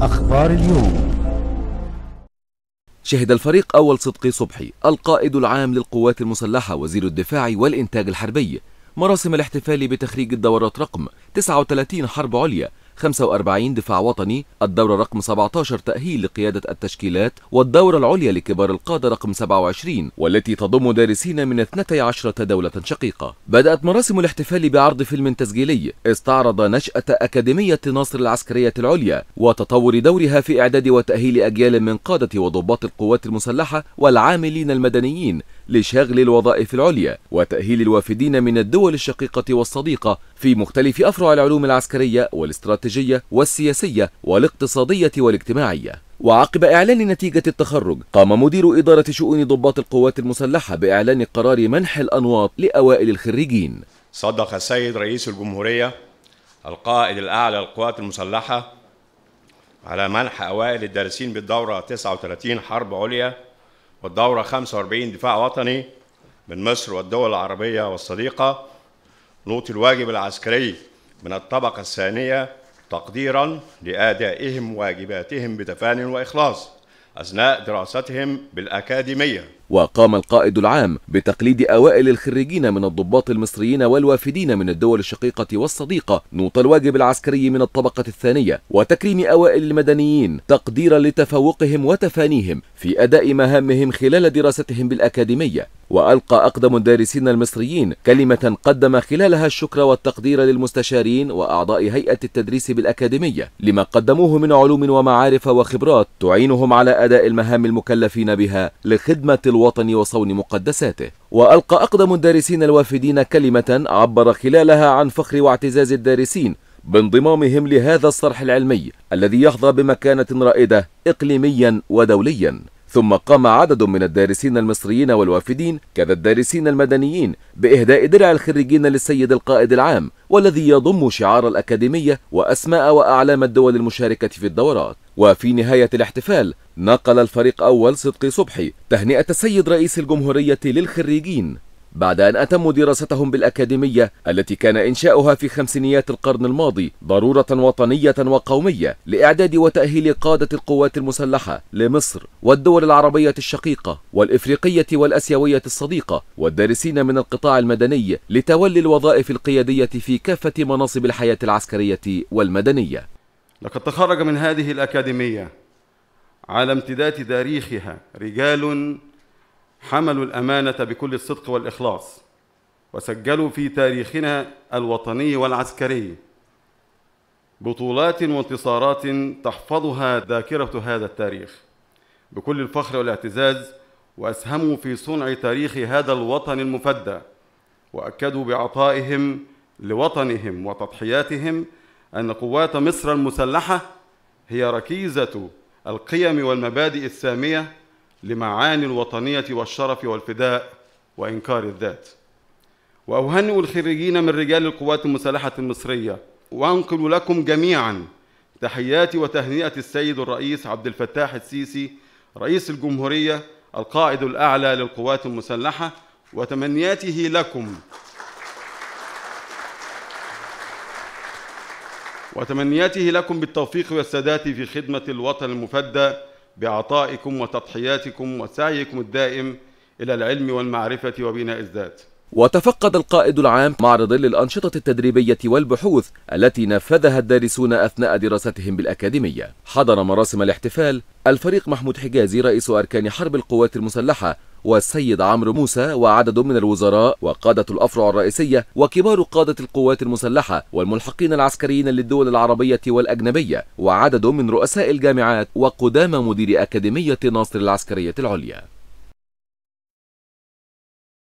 أخبار اليوم شهد الفريق أول صدقي صبحي القائد العام للقوات المسلحة وزير الدفاع والإنتاج الحربي مراسم الاحتفال بتخريج الدورات رقم 39 حرب عليا 45 دفاع وطني الدورة رقم 17 تأهيل لقيادة التشكيلات والدورة العليا لكبار القادة رقم 27 والتي تضم دارسين من 12 دولة شقيقة بدأت مراسم الاحتفال بعرض فيلم تسجيلي استعرض نشأة أكاديمية ناصر العسكرية العليا وتطور دورها في إعداد وتأهيل أجيال من قادة وضباط القوات المسلحة والعاملين المدنيين لشغل الوظائف العليا وتأهيل الوافدين من الدول الشقيقة والصديقة في مختلف أفرع العلوم العسكرية والاستراتيجية والسياسية والاقتصادية والاجتماعية وعقب إعلان نتيجة التخرج قام مدير إدارة شؤون ضباط القوات المسلحة بإعلان قرار منح الأنواط لأوائل الخريجين صدق السيد رئيس الجمهورية القائد الأعلى للقوات المسلحة على منح أوائل الدارسين بالدورة 39 حرب عليا والدورة 45 دفاع وطني من مصر والدول العربية والصديقة نوطي الواجب العسكري من الطبقة الثانية تقديرا لأدائهم واجباتهم بتفان وإخلاص أثناء دراستهم بالأكاديمية وقام القائد العام بتقليد أوائل الخريجين من الضباط المصريين والوافدين من الدول الشقيقة والصديقة نوط الواجب العسكري من الطبقة الثانية وتكريم أوائل المدنيين تقديرا لتفوقهم وتفانيهم في أداء مهامهم خلال دراستهم بالأكاديمية وألقى أقدم الدارسين المصريين كلمة قدم خلالها الشكر والتقدير للمستشارين وأعضاء هيئة التدريس بالأكاديمية لما قدموه من علوم ومعارف وخبرات تعينهم على أداء المهام المكلفين بها لخدمة الوطن الوطن وصون مقدساته وألقى أقدم الدارسين الوافدين كلمة عبر خلالها عن فخر واعتزاز الدارسين بانضمامهم لهذا الصرح العلمي الذي يحظى بمكانة رائدة إقليميا ودوليا ثم قام عدد من الدارسين المصريين والوافدين كذا الدارسين المدنيين بإهداء درع الخريجين للسيد القائد العام والذي يضم شعار الأكاديمية وأسماء وأعلام الدول المشاركة في الدورات وفي نهاية الاحتفال نقل الفريق أول صدقي صبحي تهنئة السيد رئيس الجمهورية للخريجين بعد أن أتموا دراستهم بالأكاديمية التي كان إنشاؤها في خمسينيات القرن الماضي ضرورة وطنية وقومية لإعداد وتأهيل قادة القوات المسلحة لمصر والدول العربية الشقيقة والإفريقية والأسيوية الصديقة والدارسين من القطاع المدني لتولي الوظائف القيادية في كافة مناصب الحياة العسكرية والمدنية لقد تخرج من هذه الأكاديمية على امتداد تاريخها رجال حملوا الأمانة بكل الصدق والإخلاص وسجلوا في تاريخنا الوطني والعسكري بطولات وانتصارات تحفظها ذاكرة هذا التاريخ بكل الفخر والاعتزاز وأسهموا في صنع تاريخ هذا الوطن المفدى وأكدوا بعطائهم لوطنهم وتضحياتهم أن قوات مصر المسلحة هي ركيزة القيم والمبادئ السامية لمعاني الوطنية والشرف والفداء وإنكار الذات وأهنئ الخريجين من رجال القوات المسلحة المصرية وأنقل لكم جميعا تحياتي وتهنئة السيد الرئيس عبد الفتاح السيسي رئيس الجمهورية القائد الأعلى للقوات المسلحة وتمنياته لكم وتمنياته لكم بالتوفيق والسداد في خدمة الوطن المفدى بعطائكم وتضحياتكم وسعيكم الدائم إلى العلم والمعرفة وبناء الذات وتفقد القائد العام معرض للأنشطة التدريبية والبحوث التي نفذها الدارسون أثناء دراستهم بالأكاديمية حضر مراسم الاحتفال الفريق محمود حجازي رئيس أركان حرب القوات المسلحة والسيد عمرو موسى وعدد من الوزراء وقادة الأفرع الرئيسية وكبار قادة القوات المسلحة والملحقين العسكريين للدول العربية والأجنبية وعدد من رؤساء الجامعات وقدام مدير أكاديمية ناصر العسكرية العليا